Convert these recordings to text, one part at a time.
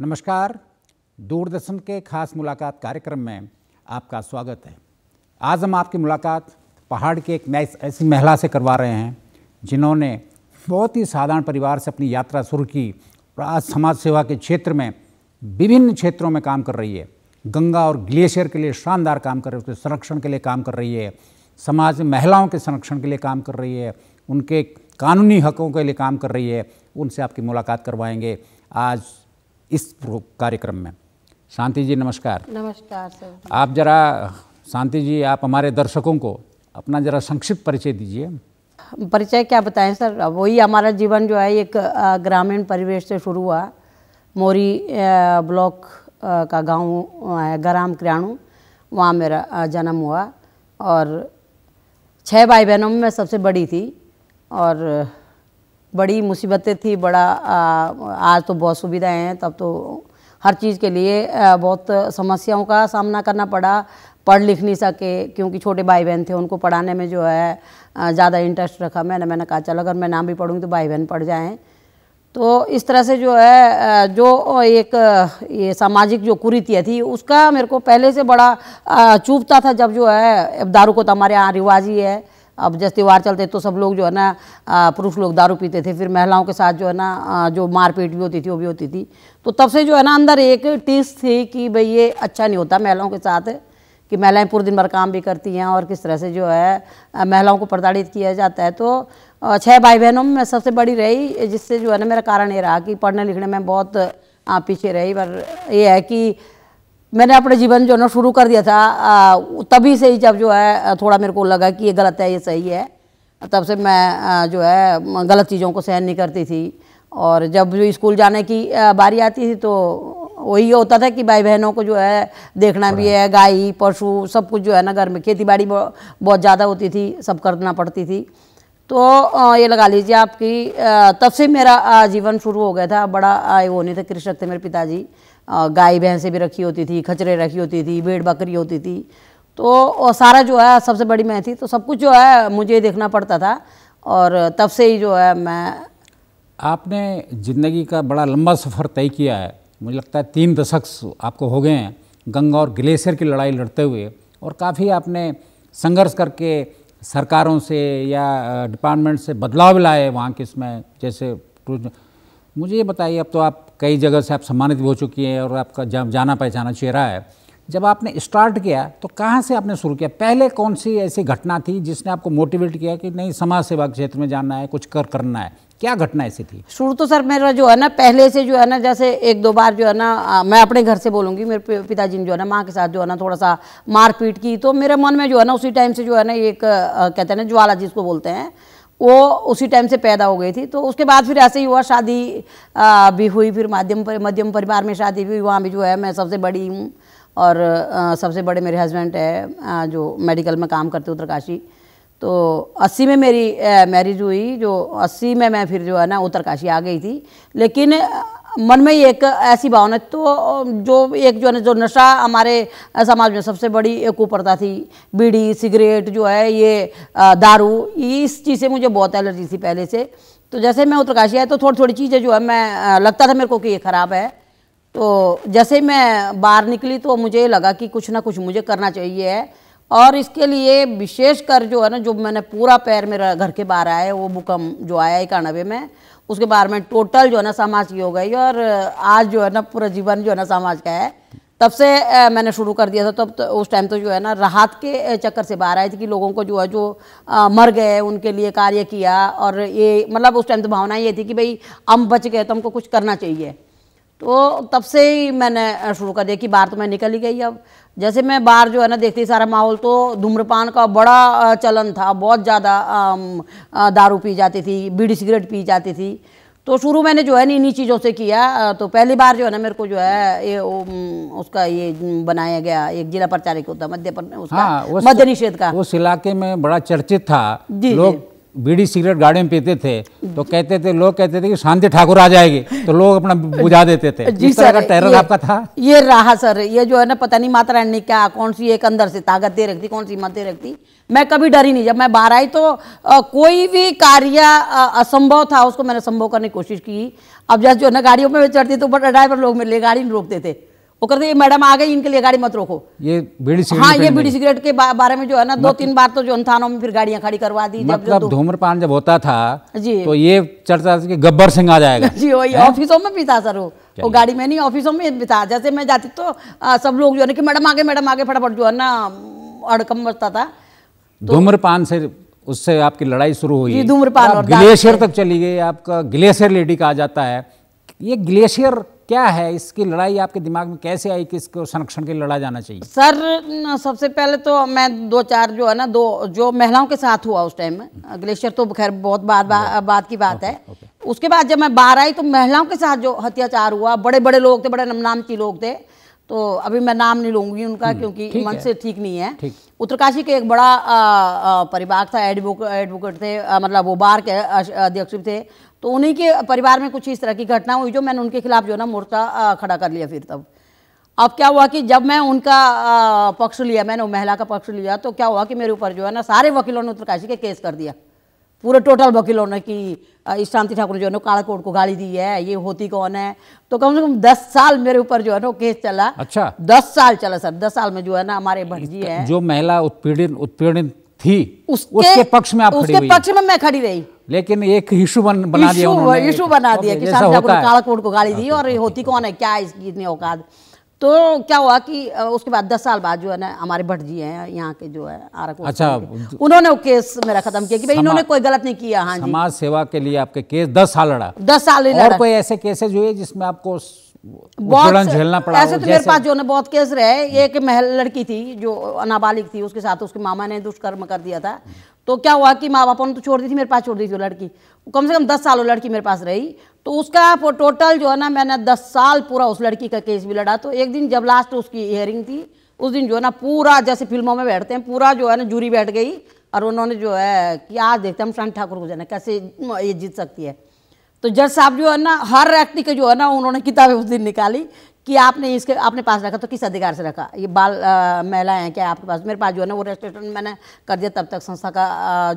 नमस्कार दूरदर्शन के खास मुलाकात कार्यक्रम में आपका स्वागत है आज हम आपकी मुलाकात पहाड़ के एक नए ऐसी महिला से करवा रहे हैं जिन्होंने बहुत ही साधारण परिवार से अपनी यात्रा शुरू की और आज समाज सेवा के क्षेत्र में विभिन्न क्षेत्रों में काम कर रही है गंगा और ग्लेशियर के लिए शानदार काम कर रही है उसके संरक्षण के लिए काम कर रही है समाज में महिलाओं के संरक्षण के लिए काम कर रही है उनके कानूनी हकों के लिए काम कर रही है उनसे आपकी मुलाकात करवाएंगे आज इस कार्यक्रम में शांति जी नमस्कार नमस्कार सर आप जरा शांति जी आप हमारे दर्शकों को अपना जरा संक्षिप्त परिचय दीजिए परिचय क्या बताएं सर वही हमारा जीवन जो है एक ग्रामीण परिवेश से शुरू हुआ मोरी ब्लॉक का गांव है ग्राम क्रियाणु वहाँ मेरा जन्म हुआ और छः भाई बहनों में मैं सबसे बड़ी थी और बड़ी मुसीबतें थी बड़ा आज तो बहुत सुविधाएं हैं तब तो हर चीज़ के लिए बहुत समस्याओं का सामना करना पड़ा पढ़ लिख नहीं सके क्योंकि छोटे भाई बहन थे उनको पढ़ाने में जो है ज़्यादा इंटरेस्ट रखा मैंने मैंने कहा चलो अगर मैं ना भी पढ़ूँगी तो भाई बहन पढ़ जाएँ तो इस तरह से जो है जो एक ये सामाजिक जो कुरीतियाँ थी उसका मेरे को पहले से बड़ा चुभता था जब जो है अब दारू को तो हमारे यहाँ रिवाज ही है अब जैसे त्यौहार चलते तो सब लोग जो है ना पुरुष लोग दारू पीते थे फिर महिलाओं के साथ जो है ना जो मारपीट भी होती थी वो भी होती थी तो तब से जो है ना अंदर एक टीस थी कि भाई ये अच्छा नहीं होता महिलाओं के साथ कि महिलाएं पूरे दिन भर काम भी करती हैं और किस तरह से जो है महिलाओं को प्रताड़ित किया जाता है तो छः भाई बहनों में मैं सबसे बड़ी रही जिससे जो है ना मेरा कारण ये रहा कि पढ़ने लिखने में बहुत पीछे रही पर ये है कि मैंने अपने जीवन जो है ना शुरू कर दिया था तभी से ही जब जो है थोड़ा मेरे को लगा कि ये गलत है ये सही है तब से मैं जो है गलत चीज़ों को सहन नहीं करती थी और जब जो स्कूल जाने की बारी आती थी तो वही होता था कि भाई बहनों को जो है देखना भी है गाय पशु सब कुछ जो है ना घर में खेती बाड़ी बहुत ज़्यादा होती थी सब करना पड़ती थी तो ये लगा लीजिए आपकी तब से मेरा जीवन शुरू हो गया था बड़ा वो नहीं था कृषक थे मेरे पिताजी गाय भैंसें भी रखी होती थी खचरे रखी होती थी भेड़ बकरी होती थी तो सारा जो है सबसे बड़ी मैं थी तो सब कुछ जो है मुझे देखना पड़ता था और तब से ही जो है मैं आपने ज़िंदगी का बड़ा लंबा सफ़र तय किया है मुझे लगता है तीन दशक आपको हो गए हैं गंगा और ग्लेशियर की लड़ाई लड़ते हुए और काफ़ी आपने संघर्ष करके सरकारों से या डिपार्टमेंट से बदलाव लाए वहाँ के इसमें जैसे मुझे ये बताइए अब तो आप कई जगह से आप सम्मानित भी हो चुकी हैं और आपका जब जाना पहचाना चेहरा है जब आपने स्टार्ट किया तो कहाँ से आपने शुरू किया पहले कौन सी ऐसी घटना थी जिसने आपको मोटिवेट किया कि नहीं समाज सेवा के क्षेत्र में जाना है कुछ कर करना है क्या घटना ऐसी थी शुरू तो सर मेरा जो है ना पहले से जो है ना जैसे एक दो बार जो है ना मैं अपने घर से बोलूँगी मेरे पिताजी ने जो है ना माँ के साथ जो है ना थोड़ा सा मारपीट की तो मेरे मन में जो है ना उसी टाइम से जो है ना एक कहते हैं ना ज्वाला जिसको बोलते हैं वो उसी टाइम से पैदा हो गई थी तो उसके बाद फिर ऐसे ही हुआ शादी भी हुई फिर माध्यम पर, मध्यम परिवार में शादी भी हुई वहाँ भी जो है मैं सबसे बड़ी हूँ और सबसे बड़े मेरे हस्बैंड है जो मेडिकल में काम करते उत्तरकाशी तो अस्सी में मेरी मैरिज हुई जो अस्सी में मैं फिर जो है ना उत्तरकाशी आ गई थी लेकिन मन में एक ऐसी भावना तो जो एक जो है ना जो नशा हमारे समाज में सबसे बड़ी एक ऊपरता थी बीड़ी सिगरेट जो है ये दारू इस चीज़ से मुझे बहुत एलर्जी थी पहले से तो जैसे मैं उत्तरकाशी आया तो थोड़ी थोड़ी चीज़ें जो है मैं लगता था मेरे को कि ये ख़राब है तो जैसे मैं बाहर निकली तो मुझे लगा कि कुछ ना कुछ मुझे करना चाहिए है और इसके लिए विशेषकर जो है ना जो मैंने पूरा पैर मेरा घर के बाहर आया है वो भूकंप जो आया इक्यानवे में उसके बारे में टोटल जो है ना समाज की हो गई और आज जो है ना पूरा जीवन जो है ना समाज का है तब से मैंने शुरू कर दिया था तब तो, उस टाइम तो जो है ना राहत के चक्कर से बाहर आई थी कि लोगों को जो है जो आ, मर गए उनके लिए कार्य किया और ये मतलब उस टाइम तो भावना ये थी कि भाई हम बच गए तो हमको कुछ करना चाहिए तो तब से ही मैंने शुरू कर दिया कि बाहर तो मैं निकल ही गई अब जैसे मैं बाहर जो है ना देखती सारा माहौल तो धूम्रपान का बड़ा चलन था बहुत ज़्यादा दारू पी जाती थी बीड़ी सिगरेट पी जाती थी तो शुरू मैंने जो है ना इन्हीं चीज़ों से किया तो पहली बार जो है ना मेरे को जो है ये उसका ये बनाया गया एक जिला प्रचारिक होता मध्य पर उसका हाँ, मध्य निषेध का उस इलाके में बड़ा चर्चित था जी लोग बीड़ी सिगरेट गाड़ी में पीते थे तो कहते थे लोग कहते थे कि शांति ठाकुर आ जाएगी तो लोग अपना बुझा देते थे जी इस तरह का टेरर आपका था ये रहा सर ये जो है ना पता नहीं माता रानी क्या कौन सी एक अंदर से ताकत दे रखती कौन सी मत दे रखती मैं कभी डरी नहीं जब मैं बाहर आई तो आ, कोई भी कार्य असंभव था उसको मैंने संभव करने की कोशिश की अब जैसे जो है ना गाड़ियों में चढ़ती तो ड्राइवर लोग मेरे गाड़ी नहीं रोकते थे वो कहते मैडम आ गई इनके लिए गाड़ी मत रोको ये बीड़ी सिगरेट हाँ ये बीड़ी सिगरेट के बारे में जो है ना दो मतलब तीन बार तो जो थानों में फिर गाड़ियां खड़ी करवा दी मतलब तो- धूम्रपान जब होता था जी तो ये चर्चा कि गब्बर सिंह आ जाएगा जी वही ऑफिसों में पीता सर वो गाड़ी में नहीं ऑफिसों में बिता जैसे मैं जाती तो सब लोग जो है ना कि मैडम आगे मैडम आगे फटाफट जो है ना अड़कम बचता था तो- धूम्रपान से उससे आपकी लड़ाई शुरू हुई धूम्रपान ग्लेशियर तक चली गई आपका ग्लेशियर लेडी कहा जाता है ये ग्लेशियर क्या है इसकी लड़ाई आपके दिमाग में कैसे आई कि इसको संरक्षण के लिए लड़ा जाना चाहिए सर सबसे पहले तो मैं दो चार जो है ना दो जो महिलाओं के साथ हुआ उस टाइम में ग्लेशियर तो खैर बहुत बात बा, की बात ओके, है ओके। उसके बाद जब मैं बाहर आई तो महिलाओं के साथ जो अत्याचार हुआ बड़े बड़े लोग थे बड़े नामनामची लोग थे तो अभी मैं नाम नहीं लूंगी उनका हम्म, क्योंकि मन से ठीक नहीं है उत्तरकाशी के एक बड़ा परिवार था एडवोक एडवोकेट थे आ, मतलब वो बार के अध्यक्ष थे तो उन्हीं के परिवार में कुछ इस तरह की घटना हुई जो मैंने उनके खिलाफ जो ना मोर्चा खड़ा कर लिया फिर तब अब क्या हुआ कि जब मैं उनका पक्ष लिया मैंने महिला का पक्ष लिया तो क्या हुआ कि मेरे ऊपर जो है ना सारे वकीलों ने उत्तरकाशी के केस कर दिया पूरे टोटल वकीलों ने कि इस शांति ठाकुर जो है ना काला कोर्ट को गाली दी है ये होती कौन है तो कम से कम दस साल मेरे ऊपर जो है ना केस चला अच्छा दस साल चला सर दस साल में जो है ना हमारे भंजी है जो महिला उत्पीड़न उत्पीड़न थी उसके, उसके पक्ष में आप उसके खड़ी पक्ष में मैं खड़ी रही लेकिन एक इशू बन बना दिया इशू बना दिया कि शांति ठाकुर ने काला कोर्ट को गाली दी और ये होती कौन है क्या इसकी इतनी औकात तो क्या हुआ कि उसके बाद दस साल बाद जो है ना हमारे भट्ट जी हैं यहाँ के जो है आरक अच्छा उन्होंने वो केस मेरा खत्म किया कि भाई इन्होंने कोई गलत नहीं किया हाँ समाज सेवा के लिए आपके केस दस साल लड़ा दस साल और कोई ऐसे केसेज हुए जिसमें आपको बहुत झेलना पड़ा ऐसे तो मेरे पास जो ना बहुत केस रहे एक महल लड़की थी जो नाबालिग थी उसके साथ उसके मामा ने दुष्कर्म कर दिया था तो क्या हुआ कि माँ बापों ने तो छोड़ दी थी मेरे पास छोड़ दी थी वो लड़की कम से कम दस साल वो लड़की मेरे पास रही तो उसका टोटल जो है ना मैंने दस साल पूरा उस लड़की का केस भी लड़ा तो एक दिन जब लास्ट उसकी हेयरिंग थी उस दिन जो है ना पूरा जैसे फिल्मों में बैठते हैं पूरा जो है ना जूरी बैठ गई और उन्होंने जो है कि आज देखते हैं हम शांत ठाकुर को जाना कैसे ये जीत सकती है तो जज साहब जो है ना हर व्यक्ति के जो है ना उन्होंने किताबें उस दिन निकाली कि आपने इसके आपने पास रखा तो किस अधिकार से रखा ये बाल महिलाएं हैं क्या आपके पास मेरे पास जो है ना वो रेस्टोरेंट मैंने कर दिया तब तक संस्था का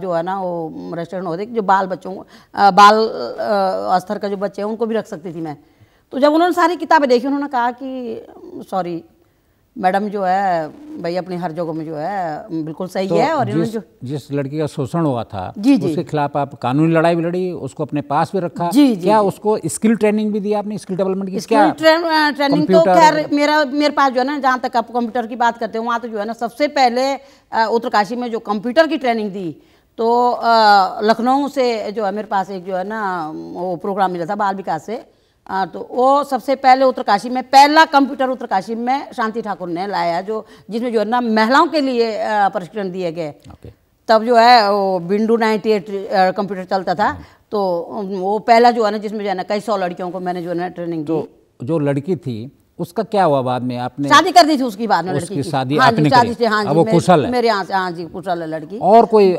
जो है ना वो रेस्टोरेंट होते जो बाल बच्चों बाल स्तर का जो बच्चे हैं उनको भी रख सकती थी मैं तो जब उन्होंने सारी किताबें देखी उन्होंने कहा कि सॉरी मैडम जो है भाई अपनी हर जगह में जो है बिल्कुल सही तो है और जिस, जो जिस लड़की का शोषण हुआ था जी जी उसके खिलाफ आप कानूनी लड़ाई भी लड़ी उसको अपने पास भी रखा जी जी क्या उसको स्किल ट्रेनिंग भी दी आपने स्किल डेवलपमेंट की स्किल ट्रेनिंग ट्रेनिंग तो खैर मेरा मेरे पास जो है ना जहाँ तक आप कंप्यूटर की बात करते हो वहाँ तो जो है ना सबसे पहले उत्तरकाशी में जो कंप्यूटर की ट्रेनिंग दी तो लखनऊ से जो है मेरे पास एक जो है ना वो प्रोग्राम मिला था बाल विकास से आ, तो वो सबसे पहले उत्तरकाशी में पहला कंप्यूटर उत्तरकाशी में शांति ठाकुर ने लाया जो जिसमें जो है ना महिलाओं के लिए प्रशिक्षण दिए गए तब जो है वो विंडो नाइन्टी एट कंप्यूटर चलता था हम्म। तो वो पहला जो है ना जिसमें जो है ना कई सौ लड़कियों को मैंने जो है ना ट्रेनिंग तो जो लड़की थी उसका क्या हुआ बाद में आपने शादी कर दी थी उसकी बाद में उसकी शादी हाँ आपने शादी हाँ जी, हाँ वो कुशल है मेरे यहाँ से हाँ जी कुशल है लड़की और कोई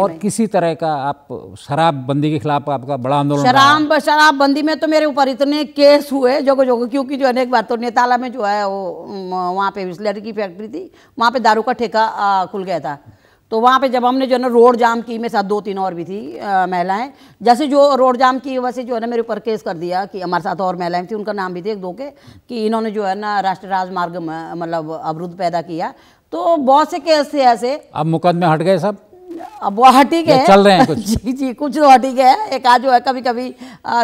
और किसी तरह का आप शराब बंदी के खिलाफ आपका बड़ा आंदोलन शराब शराब बंदी में तो मेरे ऊपर इतने केस हुए जो जो क्योंकि जो अनेक बार तो नेताला में जो है वो वहाँ पे लड़की फैक्ट्री थी वहाँ पे दारू का ठेका खुल गया था तो वहाँ पे जब हमने जो है ना रोड जाम की मेरे साथ दो तीन और भी थी महिलाएं जैसे जो रोड जाम की वजह से जो है ना मेरे ऊपर केस कर दिया कि हमारे साथ और महिलाएं थी उनका नाम भी थे एक दो के कि इन्होंने जो है ना राष्ट्रीय राजमार्ग मतलब अवरुद्ध पैदा किया तो बहुत से केस थे ऐसे अब मुकदमे हट गए सब अब वो हटी के गए चल रहे हैं कुछ जी जी कुछ तो हटी के गए एक आज जो है कभी कभी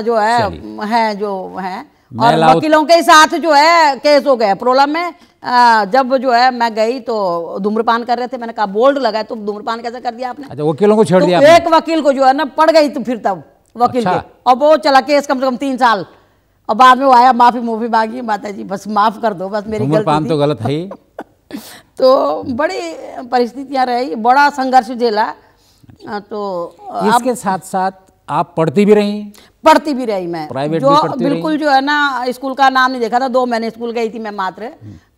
जो है हैं जो हैं और वकीलों के साथ जो है केस हो गए प्रोलम में आ, जब जो है मैं गई तो धूम्रपान कर रहे थे मैंने कहा बोल्ड लगा है तो धूम्रपान कैसे कर दिया आपने अच्छा वकीलों को छोड़ तो दिया एक वकील को जो है ना पड़ गई तो फिर तब वकील अच्छा। के और वो चला केस कम से कम तीन साल और बाद में वो आया माफ़ी मुफी मांगी माता जी बस माफ़ कर दो बस मेरी गलती तो गलत है तो बड़ी परिस्थितियां रही बड़ा संघर्ष झेला तो इसके साथ साथ आप पढ़ती भी रही पढ़ती भी रही मैं प्राइवेट जो बिल्कुल जो है ना स्कूल का नाम नहीं देखा था दो महीने स्कूल गई थी मैं मात्र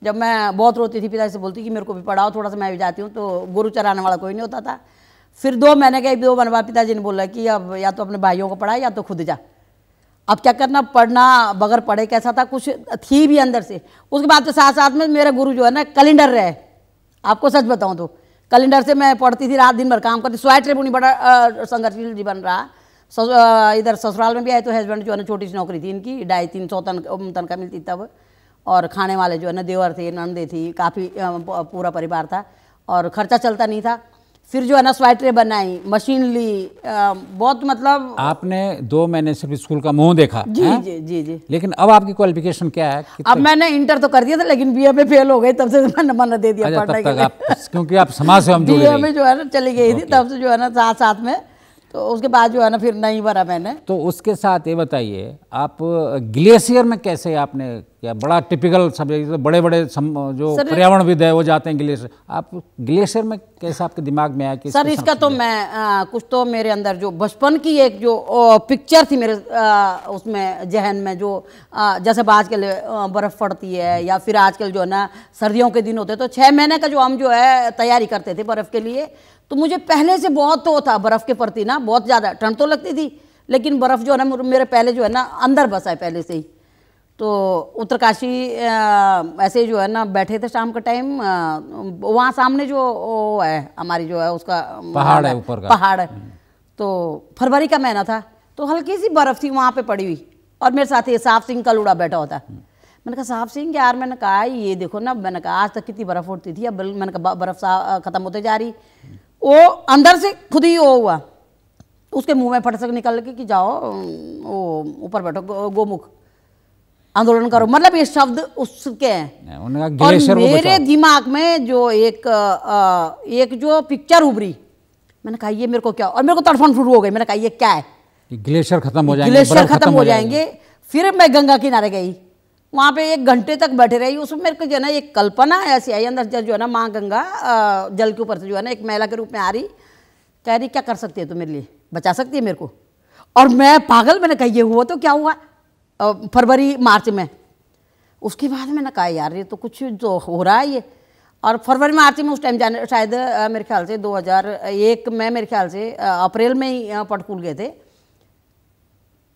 जब मैं बहुत रोती थी पिताजी से बोलती कि मेरे को भी पढ़ाओ थोड़ा सा मैं भी जाती हूँ तो गुरु चराने वाला कोई नहीं होता था फिर दो महीने के दो महीने बाद पिताजी ने बोला कि अब या तो अपने भाइयों को पढ़ा या तो खुद जा अब क्या करना पढ़ना बगैर पढ़े कैसा था कुछ थी भी अंदर से उसके बाद तो साथ साथ में मेरा गुरु जो है ना कैलेंडर रहे आपको सच बताऊँ तो कैलेंडर से मैं पढ़ती थी रात दिन भर काम करती स्वाइट बुनी बड़ा संघर्षशील जीवन रहा इधर ससुराल में भी आए तो हस्बैंड जो है ना छोटी सी नौकरी थी इनकी ढाई तीन सौ तन तनखा मिलती तब और खाने वाले जो है ना देवर थे नंदे थी काफ़ी पूरा परिवार था और खर्चा चलता नहीं था फिर जो है ना स्वेटरें बनाई मशीन ली आ, बहुत मतलब आपने दो महीने सिर्फ स्कूल का मुंह देखा जी है? जी जी जी लेकिन अब आपकी क्वालिफिकेशन क्या है अब मैंने इंटर तो कर दिया था लेकिन बीए में फेल हो गई तब से मैंने मन दे दिया अच्छा, पढ़ने के लिए क्योंकि आप समाज से हम जुड़े में जो है ना चली गई थी तब से जो है ना साथ साथ में तो उसके बाद जो है ना फिर नहीं भरा मैंने तो उसके साथ ये बताइए आप ग्लेशियर में कैसे आपने या बड़ा टिपिकल सब्जेक्ट तो बड़े बड़े जो पर्यावरणविद है वो जाते हैं ग्लेशियर आप ग्लेशियर में कैसे आपके दिमाग में आया कि सर इसका तो मैं आ, कुछ तो मेरे अंदर जो बचपन की एक जो ओ, पिक्चर थी मेरे आ, उसमें जहन में जो आ, जैसे आजकल बर्फ़ पड़ती है या फिर आजकल जो है ना सर्दियों के दिन होते तो छः महीने का जो हम जो है तैयारी करते थे बर्फ़ के लिए तो मुझे पहले से बहुत तो था बर्फ़ के प्रति ना बहुत ज़्यादा ठंड तो लगती थी लेकिन बर्फ़ जो है ना मेरे पहले जो है ना अंदर बसा है पहले से ही तो उत्तरकाशी ऐसे जो है ना बैठे थे शाम का टाइम वहाँ सामने जो वो है हमारी जो है उसका पहाड़ है ऊपर का पहाड़ है हम्म। तो फरवरी का महीना था तो हल्की सी बर्फ़ थी वहाँ पे पड़ी हुई और मेरे साथ ये साफ सिंह का लूड़ा बैठा होता हम्म। मैंने कहा साहब सिंह यार मैंने कहा ये देखो ना मैंने कहा आज तक कितनी बर्फ़ उड़ती थी अब मैंने कहा बर्फ़ ख़त्म होते जा रही हम्म। वो अंदर से खुद ही वो हुआ उसके मुंह में फट सक निकल के कि जाओ वो ऊपर बैठो गो, गोमुख आंदोलन करो मतलब ये शब्द उसके हैं और मेरे दिमाग में जो एक आ, एक जो पिक्चर उभरी मैंने कहा ये मेरे को क्या और मेरे को तड़फन शुरू हो गई मैंने कहा ये क्या है ग्लेशियर खत्म हो जाएंगे ग्लेशियर खत्म हो जाएंगे फिर मैं गंगा किनारे गई वहाँ पे एक घंटे तक बैठे रही उसमें मेरे को जो है ना एक कल्पना ऐसी आई अंदर जो है ना माँ गंगा जल के ऊपर से जो है ना एक महिला के रूप में आ रही कह रही क्या कर सकती है तो मेरे लिए बचा सकती है मेरे को और मैं पागल मैंने कही ये हुआ तो क्या हुआ फरवरी मार्च में उसके बाद मैंने कहा यार ये तो कुछ जो तो हो रहा है ये और फरवरी मार्च में उस टाइम जाने शायद मेरे ख्याल से 2001 में मेरे ख्याल से अप्रैल में ही पट खुल गए थे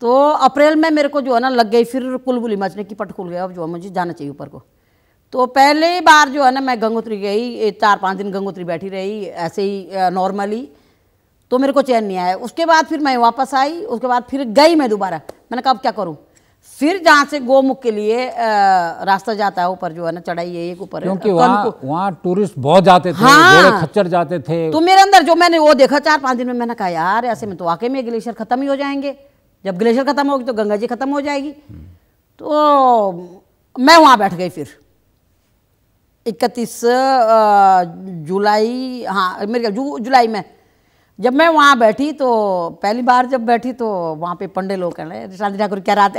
तो अप्रैल में मेरे को जो है ना लग गई फिर कुलबुली मचने की पट खुल गया अब जो है मुझे जाना चाहिए ऊपर को तो पहले बार जो है ना मैं गंगोत्री गई चार पाँच दिन गंगोत्री बैठी रही ऐसे ही नॉर्मली तो मेरे को चैन नहीं आया उसके बाद फिर मैं वापस आई उसके बाद फिर गई मैं दोबारा मैंने कहा अब क्या करूँ फिर जहाँ से गोमुख के लिए रास्ता जाता है ऊपर जो है ना चढ़ाई है एक ऊपर क्योंकि वहाँ वहाँ टूरिस्ट बहुत जाते थे हाँ, खच्चर जाते थे तो मेरे अंदर जो मैंने वो देखा चार पांच दिन में मैंने कहा यार ऐसे में तो वाकई में ग्लेशियर खत्म ही हो जाएंगे जब ग्लेशियर खत्म होगी तो गंगा जी खत्म हो जाएगी तो मैं वहाँ बैठ गई फिर इकतीस जुलाई हाँ मेरे जू जुलाई में जब मैं वहाँ बैठी तो पहली बार जब बैठी तो वहाँ पे पंडे लोग कर रहे शांति ठाकुर क्या रात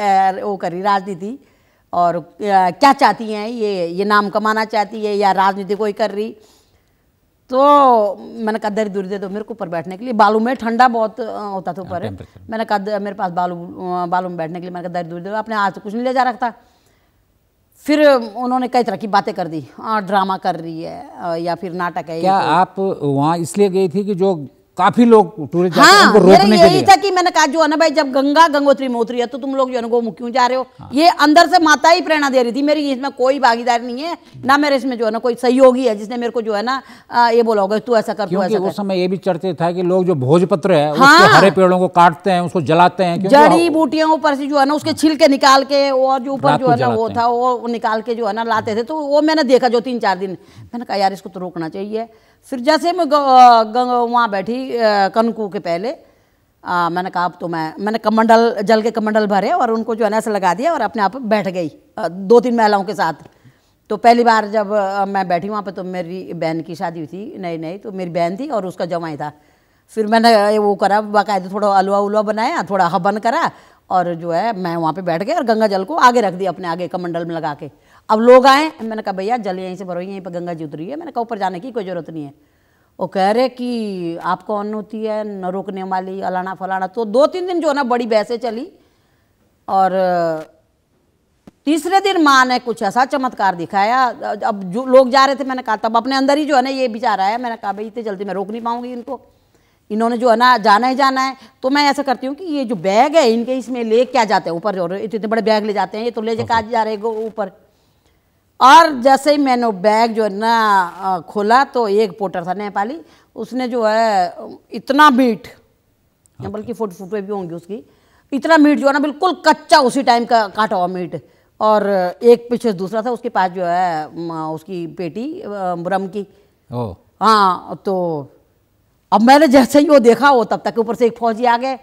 वो करी राजनीति और क्या चाहती हैं ये ये नाम कमाना चाहती है या राजनीति कोई कर रही तो मैंने कहा दर दूर दे दो मेरे को ऊपर बैठने के लिए बालू में ठंडा बहुत होता था तो हाँ, ऊपर मैंने कहा मेरे पास बालू बालू में बैठने के लिए मैंने कहा दर दूर दे दो अपने हाथ से कुछ नहीं ले जा रखता फिर उन्होंने कई तरह की बातें कर दी ड्रामा कर रही है या फिर नाटक है क्या आप वहाँ इसलिए गई थी कि जो काफी लोग टूरिस्ट हाँ, उनको रोकने के लिए था कि मैंने कहा जो है ना भाई जब गंगा गंगोत्री में उतरी है तो तुम लोग जो है गोमुख क्यों जा रहे हो हाँ। ये अंदर से माता ही प्रेरणा दे रही थी मेरी इसमें कोई भागीदारी नहीं है ना मेरे इसमें जो है ना कोई सहयोगी है जिसने मेरे को जो है ना ये बोला होगा तू ऐसा कर तू ऐसा उस समय ये भी चर्चित था कि लोग जो भोजपत्र है उसके हाँ। हरे पेड़ों को काटते हैं उसको जलाते हैं जड़ी बूटियां ऊपर से जो है ना उसके छिलके निकाल के और जो ऊपर जो है ना वो था वो निकाल के जो है ना लाते थे तो वो मैंने देखा जो तीन चार दिन मैंने कहा यार इसको तो रोकना चाहिए फिर जैसे मैं वहाँ बैठी कनकू के पहले आ, मैंने कहा अब तो मैं मैंने कमंडल जल के कमंडल भरे और उनको जो है ना ऐसे लगा दिया और अपने आप बैठ गई दो तीन महिलाओं के साथ तो पहली बार जब मैं बैठी वहाँ पे तो मेरी बहन की शादी हुई थी नहीं नहीं तो मेरी बहन थी और उसका जमाई था फिर मैंने वो करा बाकायदे थोड़ा अलवा उलवा बनाया थोड़ा हबन करा और जो है मैं वहाँ पे बैठ गया और गंगा जल को आगे रख दिया अपने आगे कमंडल में लगा के अब लोग आए मैंने कहा भैया जल यहीं से भरो यहीं पर गंगा जी उतरी है मैंने कहा ऊपर जाने की कोई ज़रूरत नहीं है वो कह रहे कि आप कौन होती है न रोकने वाली अलाना फलाना तो दो तीन दिन जो ना बड़ी बहसें चली और तीसरे दिन माँ ने कुछ ऐसा चमत्कार दिखाया अब जो लोग जा रहे थे मैंने कहा तब अपने अंदर ही जो है ना ये विचार आया मैंने कहा भाई इतनी जल्दी मैं रोक नहीं पाऊंगी इनको इन्होंने जो है ना जाना ही जाना है तो मैं ऐसा करती हूँ कि ये जो बैग है इनके इसमें ले क्या जाते हैं ऊपर जो इतने बड़े बैग ले जाते हैं ये तो ले जा हाँ, हाँ। जा रहे ऊपर और जैसे ही मैंने बैग जो है ना खोला तो एक पोटर था नेपाली उसने जो है इतना मीट okay. बल्कि फोटो फोटो भी होंगी उसकी इतना मीट जो है ना बिल्कुल कच्चा उसी टाइम का काटा हुआ मीट और एक पीछे दूसरा था उसके पास जो है उसकी पेटी ब्रम की ओ हाँ तो अब मैंने जैसे ही वो देखा वो तब तक ऊपर से एक फौजी आ गए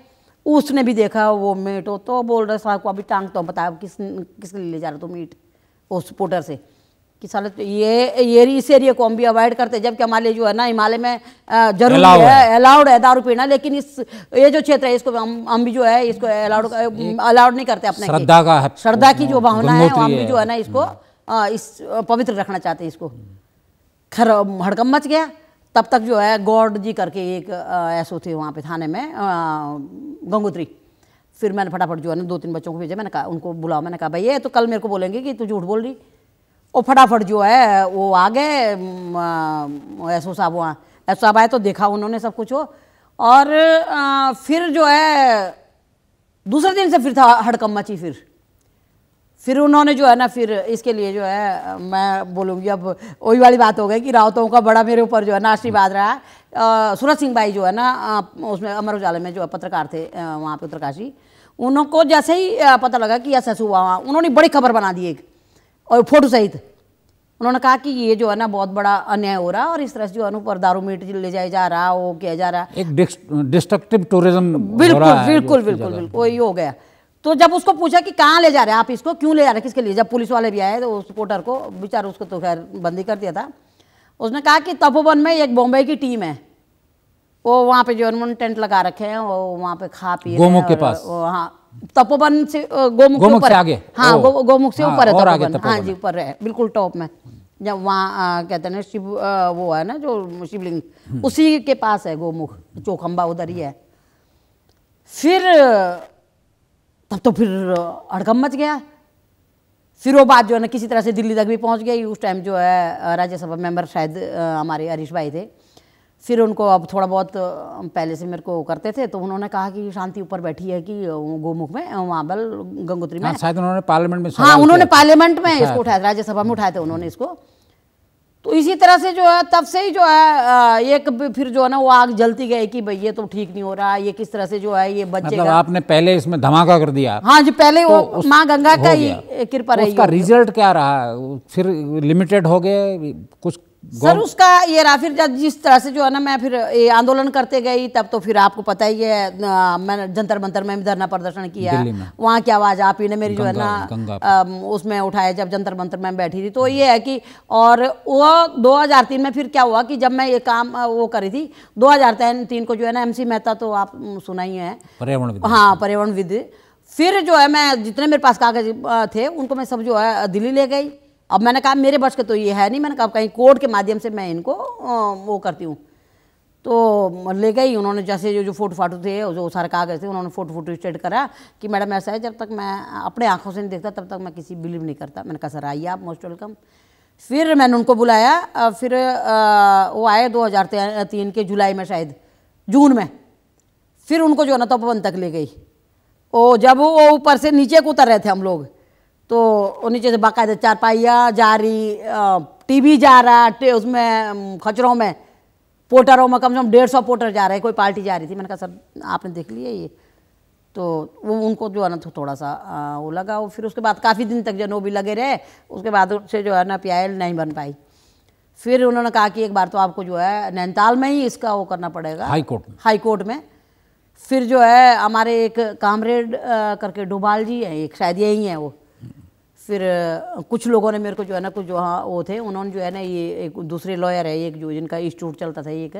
उसने भी देखा वो मीट हो तो बोल रहे साहब को अभी टांग तो बताया किस किसके लिए ले जा रहे हो तो मीट उस पोर्टर से कि तो ये ये इस एरिया को हम भी अवॉइड करते जबकि हमारे जो है ना हिमालय में जरूरी है अलाउड है दारू पीना लेकिन इस ये जो क्षेत्र है इसको हम हम भी जो है इसको अलाउड हाँ, अलाउड नहीं करते अपने श्रद्धा का श्रद्धा की जो हाँ, भावना है हम भी जो है ना इसको इस पवित्र रखना चाहते इसको खर हड़कम मच गया तब तक जो है गॉड जी करके एक ऐसो थे वहाँ पे थाने में गंगोत्री फिर मैंने फटाफट जो है ना दो तीन बच्चों को भेजा मैंने कहा उनको बुलाओ मैंने कहा भाई ये तो कल मेरे को बोलेंगे कि तू झूठ बोल रही और फटाफट जो है वो आ गए ऐसो साहब वहाँ एसओ साहब आए तो देखा उन्होंने सब कुछ हो और फिर जो है दूसरे दिन से फिर था हड़कम मची फिर फिर उन्होंने जो है ना फिर इसके लिए जो है मैं बोलूँगी अब वही वाली बात हो गई कि रावतों का बड़ा मेरे ऊपर जो है ना आशीर्वाद रहा सूरज सिंह भाई जो है ना उसमें अमर उजाला में जो पत्रकार थे वहाँ पे उत्तरकाशी उनको जैसे ही पता लगा कि ऐसा हुआ वहाँ उन्होंने बड़ी खबर बना दी एक और फोटो सहित उन्होंने कहा कि ये जो है ना बहुत बड़ा अन्याय हो रहा है और इस तरह से जो है अनुपर दारू मीट ले जाया जा रहा वो किया जा रहा एक डिस्ट्रक्टिव टूरिज्म बिल्कुल बिल्कुल बिल्कुल बिल्कुल वही हो गया तो जब उसको पूछा कि कहाँ ले जा रहे हैं आप इसको क्यों ले जा रहे हैं किसके लिए जब पुलिस वाले भी आए तो उस पोटर को बेचारा उसको तो खैर बंदी कर दिया था उसने कहा कि तपोवन में एक बॉम्बे की टीम है वो वहाँ पे जो टेंट लगा रखे हैं वो वहाँ पे खा पी गोमुख के पास हाँ तपोवन से गोमुख गोमुख से आगे हाँ गोमुख से ऊपर हाँ, हाँ है तपोवन हाँ जी ऊपर है बिल्कुल टॉप में जब वहाँ कहते हैं शिव वो है ना जो शिवलिंग हम्म। उसी के पास है गोमुख चोखम्बा उधर ही है फिर तब तो फिर अड़कम मच गया फिर वो बात जो है ना किसी तरह से दिल्ली तक भी पहुँच गई उस टाइम जो है राज्यसभा मेंबर शायद हमारे हरीश भाई थे फिर उनको अब थोड़ा बहुत पहले से मेरे को करते थे तो उन्होंने कहा कि शांति ऊपर बैठी है कि गोमुख में वहाँ बल गंगोत्री में हाँ, शायद उन्होंने पार्लियामेंट में हाँ उन्होंने पार्लियामेंट में हाँ। इसको उठाया था राज्यसभा में उठाए थे उन्होंने इसको तो इसी तरह से जो है तब से ही जो है एक फिर जो है ना वो आग जलती गई कि भाई ये तो ठीक नहीं हो रहा ये किस तरह से जो है ये बच्चे मतलब आपने पहले इसमें धमाका कर दिया हाँ जी पहले तो वो माँ गंगा का ही कृपा रही उसका रिजल्ट क्या रहा फिर लिमिटेड हो गए कुछ सर उसका ये राफिर जिस तरह से जो है ना मैं फिर ये आंदोलन करते गई तब तो फिर आपको पता ही है मैंने जंतर मंतर में भी धरना प्रदर्शन किया वहाँ की आवाज़ आप ही ने मेरी जो है ना उसमें उठाया जब जंतर मंतर में बैठी थी तो ये है कि और वो 2003 में फिर क्या हुआ कि जब मैं ये काम वो करी थी दो को जो है ना एम मेहता तो आप सुना ही है पर्यावरण हाँ पर्यावरण विद फिर जो है मैं जितने मेरे पास कागज थे उनको मैं सब जो है दिल्ली ले गई अब मैंने कहा मेरे बस के तो ये है नहीं मैंने कहा कहीं कोर्ट के माध्यम से मैं इनको वो करती हूँ तो ले गई उन्होंने जैसे जो जो फोटो फाटो थे जो सारे कागज थे उन्होंने फ़ोटो फोटो स्टेट करा कि मैडम ऐसा है जब तक मैं अपने आंखों से नहीं देखता तब तक मैं किसी बिलीव नहीं करता मैंने कहा सर आइए आप मोस्ट वेलकम फिर मैंने उनको बुलाया फिर वो आए दो के जुलाई में शायद जून में फिर उनको जो है ना तपोवन तक ले गई ओ जब वो ऊपर से नीचे को उतर रहे थे हम लोग तो नीचे से बाकायदा चारपाइया जा रही टीवी जा रहा है उसमें खचरों में पोटरों में कम से कम डेढ़ सौ पोटर जा रहे हैं कोई पार्टी जा रही थी मैंने कहा सर आपने देख लिया ये तो वो उनको जो है ना थोड़ा सा आ, वो लगा वो फिर उसके बाद काफ़ी दिन तक जो नो भी लगे रहे उसके बाद उससे जो है ना पी नहीं बन पाई फिर उन्होंने कहा कि एक बार तो आपको जो है नैनीताल में ही इसका वो करना पड़ेगा हाई कोर्ट हाई कोर्ट में फिर जो है हमारे एक कामरेड करके डोभाल जी हैं एक शायद यही हैं वो फिर कुछ लोगों ने मेरे को जो है ना कुछ वहाँ वो थे उन्होंने जो है ना ये एक दूसरे लॉयर है एक जो जिनका इंस्टीट्यूट चलता था एक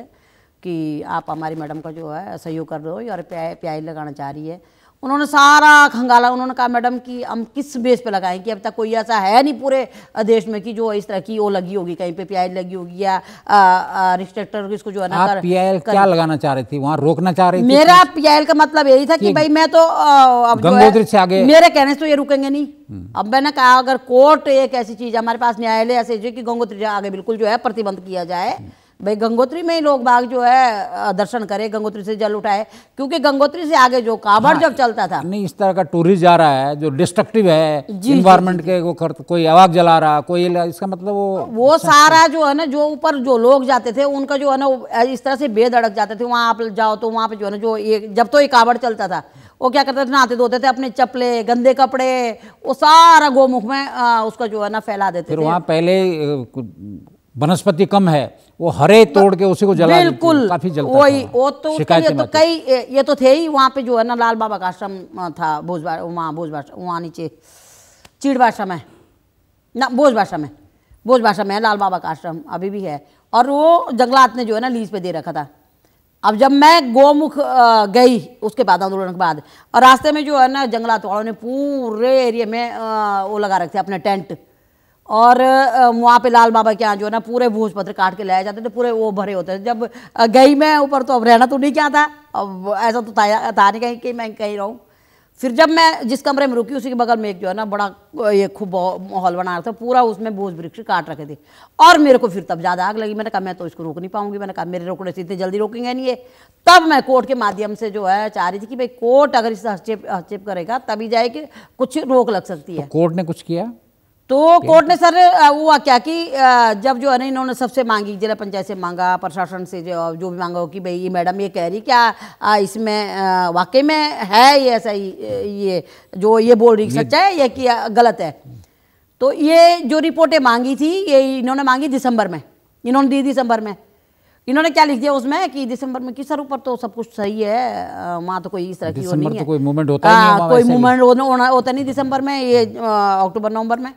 कि आप हमारी मैडम का जो है सहयोग कर दो और प्याई प्याई लगाना चाह रही है उन्होंने सारा खंगाला उन्होंने कहा मैडम कि हम किस बेस पे लगाएं कि अब तक कोई ऐसा है नहीं पूरे देश में कि जो इस तरह की वो लगी होगी कहीं पे पीआईएल लगी होगी या रिस्ट्रक्टर इसको जो है ना कर, पीआईएल क्या लगाना चाह रही थी वहाँ रोकना चाह रही मेरा पीआईएल का मतलब यही था कि भाई मैं तो अब गंगोत्री से आगे मेरे कहने से तो ये रुकेंगे नहीं हम्म। अब मैंने कहा अगर कोर्ट एक ऐसी चीज हमारे पास न्यायालय ऐसे कि गंगोत्री आगे बिल्कुल जो है प्रतिबंध किया जाए हम्म। भाई गंगोत्री में ही लोग बाग जो है दर्शन करें गंगोत्री से जल उठाए क्योंकि गंगोत्री से आगे जो कांवड़ हाँ, जब चलता था नहीं इस तरह का टूरिस्ट जा रहा है जो डिस्ट्रक्टिव है इन्वायरमेंट के वो खर्च कोई आवाज जला रहा कोई इसका मतलब वो वो अच्छा सारा जो है ना जो ऊपर जो लोग जाते थे उनका जो है ना इस तरह से बेधड़क जाते थे वहाँ आप जाओ तो वहाँ पे जो है ना जो जब तो ये कांवड़ चलता था वो क्या करते थे नहाते धोते थे अपने चपले गंदे कपड़े वो सारा गोमुख में उसका जो है ना फैला देते थे वहाँ पहले वनस्पति कम है वो हरे तोड़ के उसी को जला बिल्कुल काफी जलता वही वो तो, तो ये तो कई ये तो थे ही वहाँ पे जो है ना लाल बाबा का आश्रम था भोज वहाँ भोजबा वहाँ नीचे चीड़ भाषा में ना भोज भाषा में भोज भाषा में है लाल बाबा का आश्रम अभी भी है और वो जंगलात ने जो है ना लीज पे दे रखा था अब जब मैं गोमुख गई उसके बाद आंदोलन के बाद और रास्ते में जो है ना जंगलात वालों ने पूरे एरिया में वो लगा रखे थे अपने टेंट और वहाँ पे लाल बाबा के यहाँ जो है ना पूरे भोजपत्र काट के लाए जाते थे पूरे वो भरे होते थे जब गई मैं ऊपर तो अब रहना तो नहीं क्या था अब ऐसा तो था, नहीं कहीं कि मैं कहीं रहूँ फिर जब मैं जिस कमरे में रुकी उसी के बगल में एक जो है ना बड़ा ये खूब माहौल बना रहा था पूरा उसमें भोज वृक्ष काट रखे थे और मेरे को फिर तब ज़्यादा आग लगी मैंने कहा मैं तो इसको रोक नहीं पाऊंगी मैंने कहा मेरे रोकने से इतने जल्दी रोकेंगे नहीं ये तब मैं कोर्ट के माध्यम से जो है चाह रही थी कि भाई कोर्ट अगर इससे हस्तक्षेप हस्तक्षेप करेगा तभी जाए कि कुछ रोक लग सकती तो है तो कोर्ट ने कुछ किया तो कोर्ट ने सर हुआ क्या कि जब जो है ना इन्होंने सबसे मांगी जिला पंचायत से मांगा प्रशासन से जो जो भी मांगा हो कि भाई ये मैडम ये कह रही क्या इसमें वाकई में है ये ऐसा ये जो ये बोल रही सच्चा है या कि गलत है तो ये जो रिपोर्टें मांगी थी ये इन्होंने मांगी दिसंबर में इन्होंने दी दिसंबर में इन्होंने क्या लिख दिया उसमें कि दिसंबर में कि सर ऊपर तो सब कुछ सही है वहाँ तो कोई इस तरह की नहीं तो है कोई मूवमेंट होता आ, हाँ, कोई मूवमेंट होता नहीं दिसंबर में ये अक्टूबर नवंबर में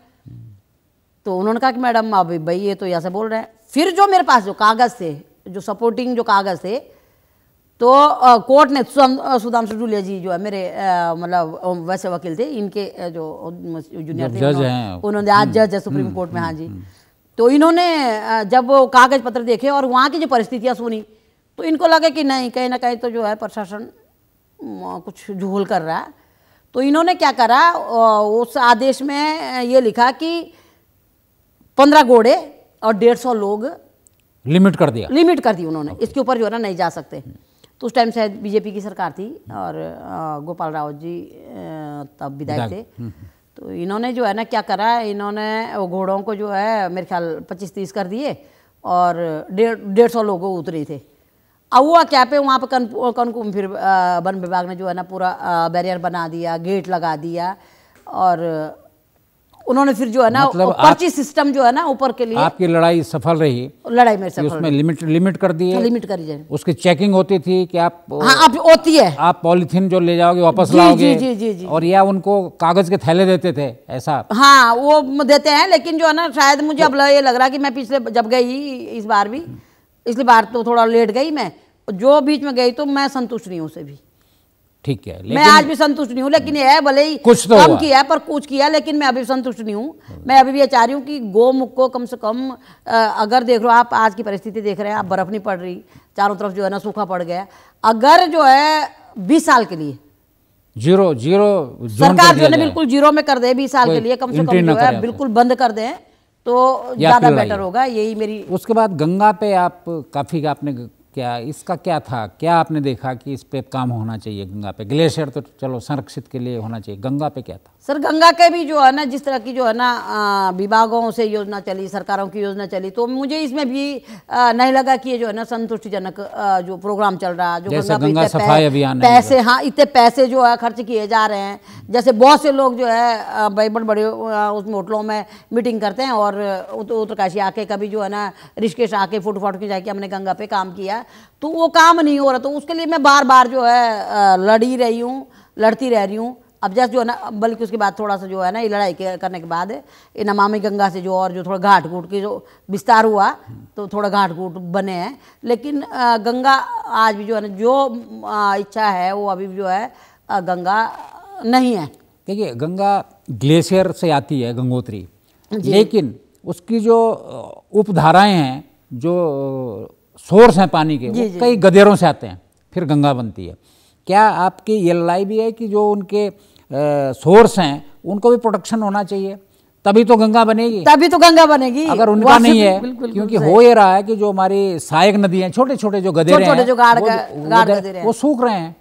तो उन्होंने कहा कि मैडम अब भाई ये तो ऐसे बोल रहे हैं फिर जो मेरे पास जो कागज़ थे जो सपोर्टिंग जो कागज़ थे तो कोर्ट ने सुदाम जुलिया जी जो है मेरे मतलब वैसे वकील थे इनके जो जूनियर थे उन्होंने आज हम्म, जज है सुप्रीम हम्म, कोर्ट में हाँ जी हम्म, तो इन्होंने जब वो कागज पत्र देखे और वहाँ की जो परिस्थितियाँ सुनी तो इनको लगा कि नहीं कहीं ना कहीं तो जो है प्रशासन कुछ झूल कर रहा है तो इन्होंने क्या करा उस आदेश में ये लिखा कि पंद्रह घोड़े और डेढ़ सौ लोग लिमिट कर दिया लिमिट कर दी उन्होंने इसके ऊपर जो है ना नहीं जा सकते तो उस टाइम शायद बीजेपी की सरकार थी और गोपाल रावत जी तब विधायक थे हम्म, हम्म। तो इन्होंने जो है ना क्या करा इन्होंने वो घोड़ों को जो है मेरे ख्याल पच्चीस तीस कर दिए और डेढ़ डेढ़ सौ लोग उतरे थे अब वो क्या पे वहाँ पे कन कन फिर वन विभाग ने जो है ना पूरा बैरियर बना दिया गेट लगा दिया और उन्होंने फिर जो है ना मतलब पर्ची सिस्टम जो है ना ऊपर के लिए आपकी लड़ाई सफल रही लड़ाई में सफल उसमें लिमिट लिमिट कर दिए लिमिट कर दिए उसकी चेकिंग होती थी कि आप हाँ आप होती है आप पॉलिथीन जो ले जाओगे वापस जी, लाओगे जी, जी, जी, और या उनको कागज के थैले देते थे ऐसा हाँ वो देते हैं लेकिन जो है ना शायद मुझे अब ये लग रहा कि मैं पिछले जब गई इस बार भी इसलिए बार तो थोड़ा लेट गई मैं जो बीच में गई तो मैं संतुष्ट नहीं हूँ उसे भी ठीक है लेकिन मैं आज भी संतुष्ट नहीं हूँ लेकिन यह भले ही कुछ तो कम किया पर कुछ किया लेकिन मैं अभी संतुष्ट नहीं हूँ मैं अभी भी ये चाह रही हूँ कि गोमुख को कम से कम अगर देख लो आप आज की परिस्थिति देख रहे हैं आप बर्फ़ नहीं पड़ रही चारों तरफ जो है ना सूखा पड़ गया अगर जो है बीस साल के लिए जीरो जीरो सरकार जो है बिल्कुल जीरो में कर दे बीस साल के लिए कम से कम जो है बिल्कुल बंद कर दे तो ज़्यादा बेटर होगा यही मेरी उसके बाद गंगा पे आप काफ़ी आपने क्या इसका क्या था क्या आपने देखा कि इस पे काम होना चाहिए गंगा पे ग्लेशियर तो चलो संरक्षित के लिए होना चाहिए गंगा पे क्या था सर गंगा के भी जो है ना जिस तरह की जो है ना विभागों से योजना चली सरकारों की योजना चली तो मुझे इसमें भी आ, नहीं लगा कि ये जो है ना संतुष्टिजनक जो प्रोग्राम चल रहा जो गंगा, गंगा सफाई अभियान पैसे हाँ इतने पैसे जो है खर्च किए जा रहे हैं जैसे बहुत से लोग जो है बड़े बड़े बड़े उसमें होटलों में मीटिंग करते हैं और उत्तरकाशी आके कभी जो है ना ऋषिकेश आके फुट फुट के जाके हमने गंगा पे काम किया तो वो काम नहीं हो रहा तो उसके लिए मैं बार बार जो है लड़ी रही हूँ लड़ती रह रही हूँ अब जस्ट जो है ना बल्कि उसके बाद थोड़ा सा जो है ना ये लड़ाई करने के बाद इन नमामि गंगा से जो और जो थोड़ा घाट घूट की जो विस्तार हुआ तो थोड़ा घाट घूट बने हैं लेकिन गंगा आज भी जो है ना जो इच्छा है वो अभी भी जो है गंगा नहीं है देखिए गंगा ग्लेशियर से आती है गंगोत्री लेकिन उसकी जो उपधाराएं हैं जो सोर्स हैं पानी के वो कई गदेरों से आते हैं फिर गंगा बनती है क्या आपकी ये लड़ाई भी है कि जो उनके सोर्स हैं उनको भी प्रोटेक्शन होना चाहिए तभी तो गंगा बनेगी तभी तो गंगा बनेगी अगर उनका नहीं है बिल्कुल, क्योंकि हो ये रहा है कि जो हमारी सहायक नदी है छोटे छोटे जो गधेरे हैं वो सूख रहे हैं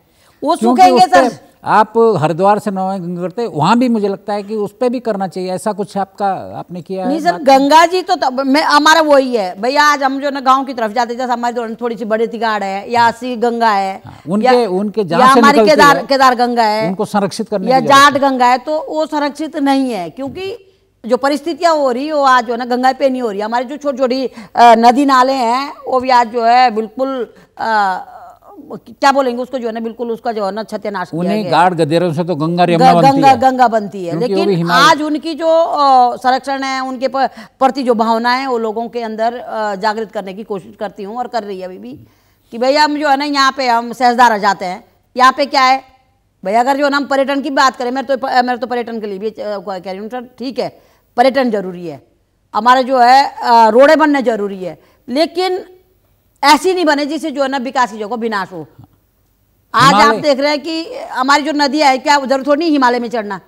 वो सूखेंगे सर आप हरिद्वार से नौगंग करते वहाँ भी मुझे लगता है कि उस पर भी करना चाहिए ऐसा कुछ आपका आपने किया नहीं सर गंगा जी तो मैं हमारा वही है भैया आज हम जो ना गांव की तरफ जाते जैसे हमारी तो थोड़ी सी बड़े तिगाड़ है या हाँ। सी गंगा है हाँ, उनके उनके हमारी केदार केदार गंगा है उनको संरक्षित करने या जाट गंगा है तो वो संरक्षित नहीं है क्योंकि जो परिस्थितियाँ हो रही वो आज जो है ना गंगा पे नहीं हो रही हमारे जो छोटी छोटी नदी नाले हैं वो भी आज जो है बिल्कुल क्या बोलेंगे उसको जो है ना बिल्कुल उसका जो है ना छत्यानाश गाड़ गदेरों से तो गंगा गंगा बनती गंगा है। गंगा बनती है लेकिन आज उनकी जो संरक्षण है उनके प्रति जो भावना है वो लोगों के अंदर जागृत करने की कोशिश करती हूँ और कर रही है अभी भी कि भैया हम जो है ना यहाँ पे हम सहजदारा जाते हैं यहाँ पे क्या है भैया अगर जो है ना हम पर्यटन की बात करें मेरे तो मेरे तो पर्यटन के लिए भी कह रही हूँ सर ठीक है पर्यटन जरूरी है हमारे जो है रोडें बनने जरूरी है लेकिन ऐसी नहीं बने जिससे जो है ना विकास की जगह विनाश हो आज आप देख रहे हैं कि हमारी जो नदियाँ है क्या उधर थोड़ी नहीं हिमालय में चढ़ना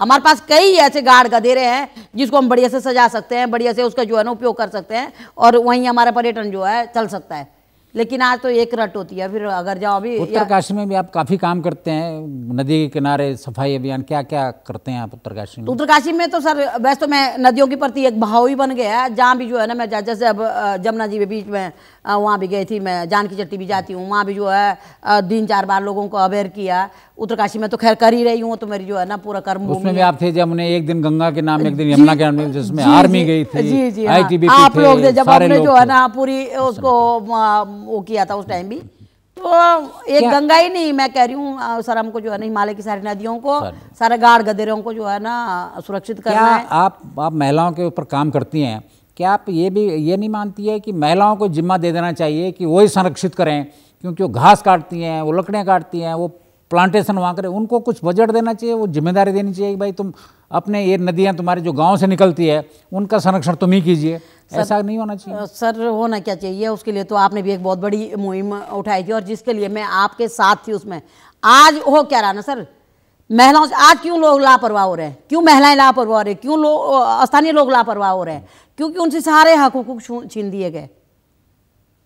हमारे पास कई ऐसे गाड़ गधेरे हैं जिसको हम बढ़िया से सजा सकते हैं बढ़िया से उसका जो है ना उपयोग कर सकते हैं और वहीं हमारा पर्यटन जो है चल सकता है लेकिन आज तो एक रट होती है फिर अगर जाओ अभी उत्तरकाशी में भी आप काफ़ी काम करते हैं नदी के किनारे सफाई अभियान क्या क्या करते हैं आप उत्तरकाशी में उत्तरकाशी में तो सर वैसे तो मैं नदियों के प्रति एक भाव ही बन गया है जहाँ भी जो है ना मैं जैसे अब जमुना जी के बीच में वहाँ भी गई थी मैं जान की चट्टी भी जाती हूँ वहाँ भी जो है तीन चार बार लोगों को अवेयर किया उत्तरकाशी में तो खैर कर ही रही हूँ तो मेरी जो है ना पूरा कर्म उसमें भी आप थे जब हमने एक दिन गंगा के नाम एक दिन यमुना के नाम जिसमें आर्मी गई थी जी जी हाँ। आप लोग जब हमने जो है ना पूरी उसको वो किया था उस टाइम भी तो एक गंगा ही नहीं मैं कह रही हूँ सर हमको जो है ना हिमालय की सारी नदियों को सारे गाढ़ गदेरों को जो है ना सुरक्षित करना है आप आप महिलाओं के ऊपर काम करती हैं क्या आप ये भी ये नहीं मानती है कि महिलाओं को जिम्मा दे देना चाहिए कि वही संरक्षित करें क्योंकि वो घास काटती हैं वो लकड़ियाँ काटती हैं वो प्लांटेशन वहाँ करें उनको कुछ बजट देना चाहिए वो जिम्मेदारी देनी चाहिए कि भाई तुम अपने ये नदियाँ तुम्हारे जो गाँव से निकलती है उनका संरक्षण तुम ही कीजिए ऐसा नहीं होना चाहिए सर होना क्या चाहिए उसके लिए तो आपने भी एक बहुत बड़ी मुहिम उठाई थी और जिसके लिए मैं आपके साथ थी उसमें आज हो क्या रहा ना सर महिलाओं से आज क्यों लोग लापरवाह हो रहे हैं क्यों महिलाएं लापरवाह हो रही क्यों लोग स्थानीय लोग लापरवाह हो रहे हैं क्योंकि उनसे सारे हक हकूक छीन दिए गए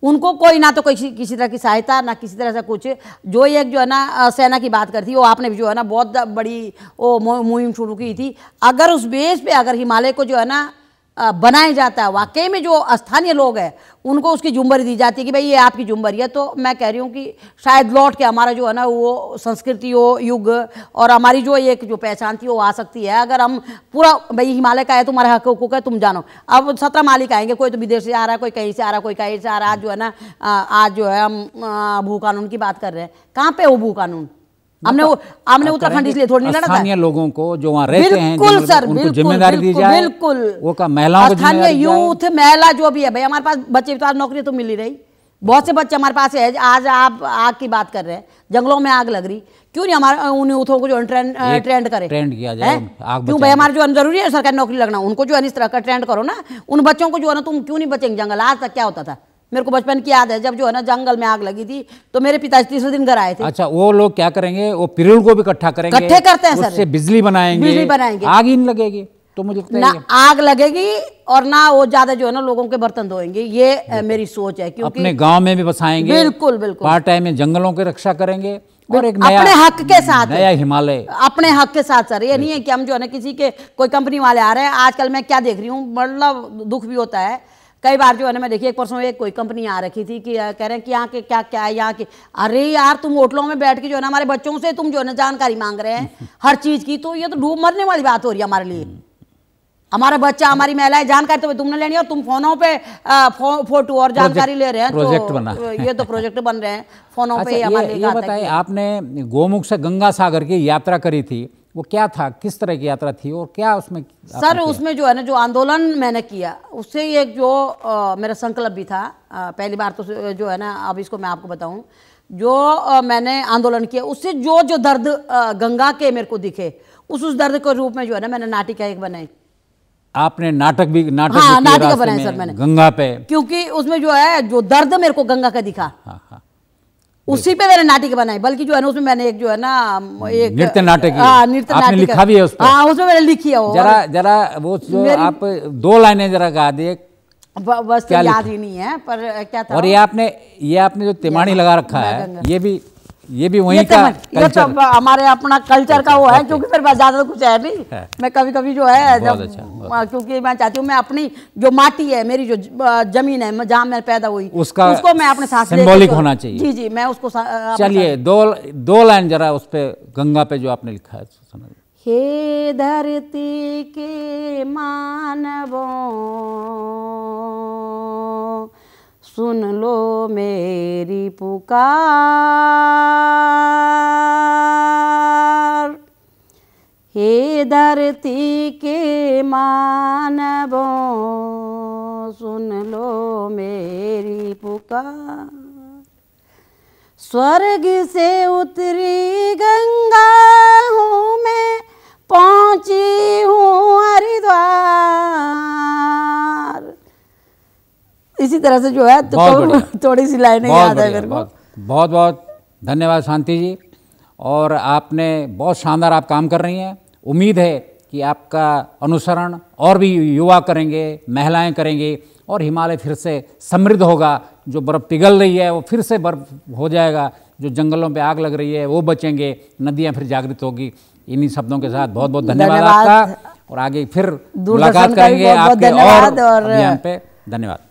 उनको कोई ना तो किसी किसी तरह की सहायता ना किसी तरह से कुछ जो एक जो है ना सेना की बात करती वो आपने भी जो है ना बहुत बड़ी वो मुहिम शुरू की थी अगर उस बेस पे अगर हिमालय को जो है ना बनाया जाता है वाकई में जो स्थानीय लोग हैं उनको उसकी जुम्बरी दी जाती है कि भाई ये आपकी जुम्बरी है तो मैं कह रही हूँ कि शायद लौट के हमारा जो है ना वो संस्कृति हो युग और हमारी जो एक जो पहचान थी वो आ सकती है अगर हम पूरा भाई हिमालय का है तुम्हारे तो हक हकूक है तुम जानो अब सत्रह मालिक आएंगे कोई तो विदेश से आ रहा है कोई कहीं से आ रहा है कोई कहीं से आ रहा है आज जो है ना आज जो है हम भू कानून की बात कर रहे हैं कहाँ पर वो भू कानून हमने हमने उत्तराखंड इसलिए थोड़ी नहीं लड़ा था लोगों को जो वहाँ रहते हैं बिल्कुल सर बिल्कुल जिम्मेदारी दी जाए बिल्कुल वो का महिलाओं स्थानीय यूथ महिला जो भी है भाई हमारे पास बच्चे भी तो आज नौकरी तो मिल ही रही बहुत से बच्चे हमारे पास है आज आप आग की बात कर रहे हैं जंगलों में आग लग रही क्यों नहीं हमारे उन यूथों को जो ट्रेंड ट्रेंड करे ट्रेंड किया जाए क्यों भाई हमारे जो जरूरी है सरकारी नौकरी लगना उनको जो है इस तरह का ट्रेंड करो ना उन बच्चों को जो है ना तुम क्यों नहीं बचेंगे जंगल आज तक क्या होता था मेरे को बचपन की याद है जब जो है ना जंगल में आग लगी थी तो मेरे पिताजी तीसरे दिन घर आए थे अच्छा वो लोग क्या करेंगे वो पिरुल को भी इकट्ठा करेंगे इकट्ठे करते हैं सर बिजली बनाएंगे बिजली बनाएंगे आग ही नहीं लगेगी तो मुझे ना आग लगेगी और ना वो ज्यादा जो है ना लोगों के बर्तन धोएंगे ये मेरी सोच है क्योंकि अपने गांव में भी बसाएंगे बिल्कुल बिल्कुल पार्ट टाइम में जंगलों की रक्षा करेंगे और एक नया, अपने हक के साथ नया हिमालय अपने हक के साथ सर ये नहीं है कि हम जो है ना किसी के कोई कंपनी वाले आ रहे हैं आजकल मैं क्या देख रही हूँ मतलब दुख भी होता है कई बार जो है ना मैं देखिए एक परसों एक कोई कंपनी आ रखी थी कि कह रहे हैं कि यहाँ के क्या क्या है यहाँ के अरे यार तुम होटलों में बैठ के जो है ना हमारे बच्चों से तुम जो है ना जानकारी मांग रहे हैं हर चीज़ की तो ये तो डूब मरने वाली बात हो रही है हमारे लिए हमारा बच्चा हमारी महिलाएं जानकारी तो तुमने लेनी और तुम फोनों पे फो, फोटो और जानकारी ले रहे हैं प्रोजेक्ट तो, बना ये तो प्रोजेक्ट बन रहे हैं फोनों अच्छा, पे ये, ये बताइए आपने गोमुख से गंगा सागर की यात्रा करी थी वो क्या था किस तरह की यात्रा थी और क्या उसमें सर उसमें जो है ना जो आंदोलन मैंने किया उससे एक जो आ, मेरा संकल्प भी था आ, पहली बार तो जो है ना अब इसको मैं आपको बताऊं जो आ, मैंने आंदोलन किया उससे जो जो दर्द आ, गंगा के मेरे को दिखे उस उस दर्द के रूप में जो है ना मैंने नाटिका एक बनाई आपने नाटक भी नाटक हाँ, नाटिका बनाया सर मैंने गंगा पे क्योंकि उसमें जो है जो दर्द मेरे को गंगा का दिखा हाँ। उसी पे मैंने नाटिक बनाई बल्कि जो है ना उसमें मैंने एक जो है ना एक नृत्य नाटक हाँ, नृत्य नाटक लिखा भी है उस आ, हाँ, उसमें मैंने लिखी है वो जरा जरा वो जो आप दो लाइनें जरा गा दिए बस याद ही नहीं है पर क्या था और ये आपने ये आपने जो तिमाणी लगा रखा है ये भी ये भी वही ये का ये तो, तो हमारे अपना कल्चर का वो है क्योंकि मेरे पास ज़्यादा कुछ है नहीं है। मैं कभी कभी जो है जब अच्छा, हाँ, क्योंकि मैं चाहती हूँ मैं अपनी जो माटी है मेरी जो जमीन है जहाँ मैं पैदा हुई उसका उसको मैं अपने साथ सिंबॉलिक होना चाहिए जी जी मैं उसको चलिए दो दो लाइन जरा उस पर गंगा पे जो आपने लिखा है हे धरती के मानवों सुन लो मेरी पुकार हे धरती के मानवों सुन लो मेरी पुकार स्वर्ग से उतरी गंगा हूँ मैं पहुँची तरह से जो है तो, तो थोड़ी सी लाइनें याद है मेरे को बहुत बहुत धन्यवाद शांति जी और आपने बहुत शानदार आप काम कर रही हैं उम्मीद है कि आपका अनुसरण और भी युवा करेंगे महिलाएं करेंगे और हिमालय फिर से समृद्ध होगा जो बर्फ़ पिघल रही है वो फिर से बर्फ़ हो जाएगा जो जंगलों पे आग लग रही है वो बचेंगे नदियाँ फिर जागृत होगी इन्हीं शब्दों के साथ बहुत बहुत धन्यवाद आपका और आगे फिर मुलाकात करेंगे आपके और, और पे धन्यवाद